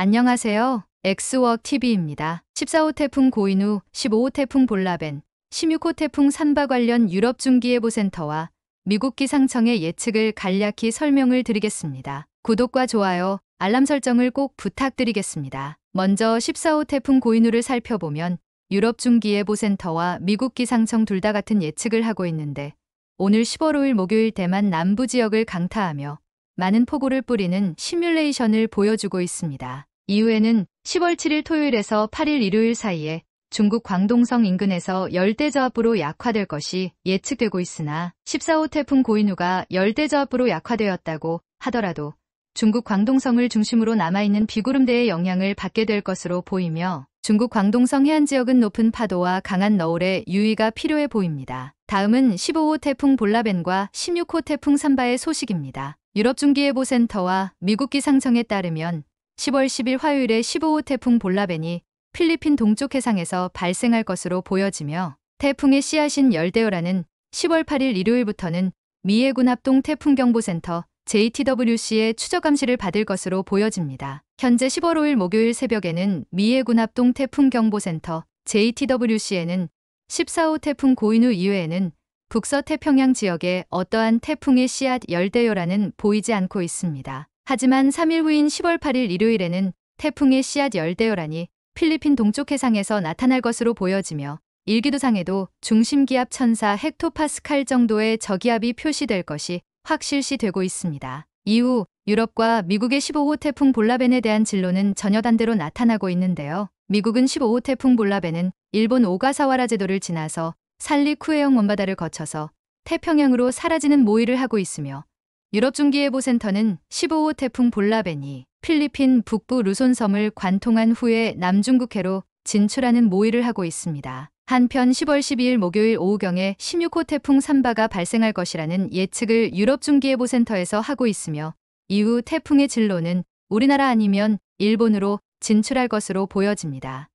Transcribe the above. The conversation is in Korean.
안녕하세요. 엑스워크 TV입니다. 14호 태풍 고인우, 15호 태풍 볼라벤, 16호 태풍 산바 관련 유럽 중기예보센터와 미국 기상청의 예측을 간략히 설명을 드리겠습니다. 구독과 좋아요, 알람 설정을 꼭 부탁드리겠습니다. 먼저 14호 태풍 고인우를 살펴보면 유럽 중기예보센터와 미국 기상청 둘 다 같은 예측을 하고 있는데 오늘 15일 목요일 대만 남부 지역을 강타하며 많은 폭우를 뿌리는 시뮬레이션을 보여주고 있습니다. 이후에는 10월 7일 토요일에서 8일 일요일 사이에 중국 광동성 인근에서 열대저압으로 약화될 것이 예측되고 있으나 14호 태풍 고인우가 열대저압으로 약화되었다고 하더라도 중국 광동성을 중심으로 남아있는 비구름대의 영향을 받게 될 것으로 보이며 중국 광동성 해안 지역은 높은 파도와 강한 너울에 유의가 필요해 보입니다. 다음은 15호 태풍 볼라벤과 16호 태풍 산바의 소식입니다. 유럽중기예보센터와 미국 기상청에 따르면 10월 10일 화요일에 15호 태풍 볼라벤이 필리핀 동쪽 해상에서 발생할 것으로 보여지며 태풍의 씨앗인 열대어라는 10월 8일 일요일부터는 미해군 합동 태풍경보센터 JTWC의 추적 감시를 받을 것으로 보여집니다. 현재 10월 5일 목요일 새벽에는 미해군 합동 태풍경보센터 JTWC에는 14호 태풍 고인우 이외에는 북서 태평양 지역에 어떠한 태풍의 씨앗 열대요라는 보이지 않고 있습니다. 하지만 3일 후인 10월 8일 일요일에는 태풍의 씨앗 열대요란이 필리핀 동쪽 해상에서 나타날 것으로 보여지며 일기도상에도 중심기압 1004헥토파스칼 정도의 저기압이 표시될 것이 확실시되고 있습니다. 이후 유럽과 미국의 15호 태풍 볼라벤에 대한 진로는 전혀 단대로 나타나고 있는데요. 미국은 15호 태풍 볼라벤은 일본 오가사와라 제도를 지나서 산리쿠해형 먼바다를 거쳐서 태평양으로 사라지는 모의를 하고 있으며 유럽 중기예보센터는 15호 태풍 볼라벤이 필리핀 북부 루손섬을 관통한 후에 남중국해로 진출하는 모의를 하고 있습니다. 한편 10월 12일 목요일 오후경에 16호 태풍 삼바가 발생할 것이라는 예측을 유럽중기예보센터에서 하고 있으며 이후 태풍의 진로는 우리나라 아니면 일본으로 진출할 것으로 보여집니다.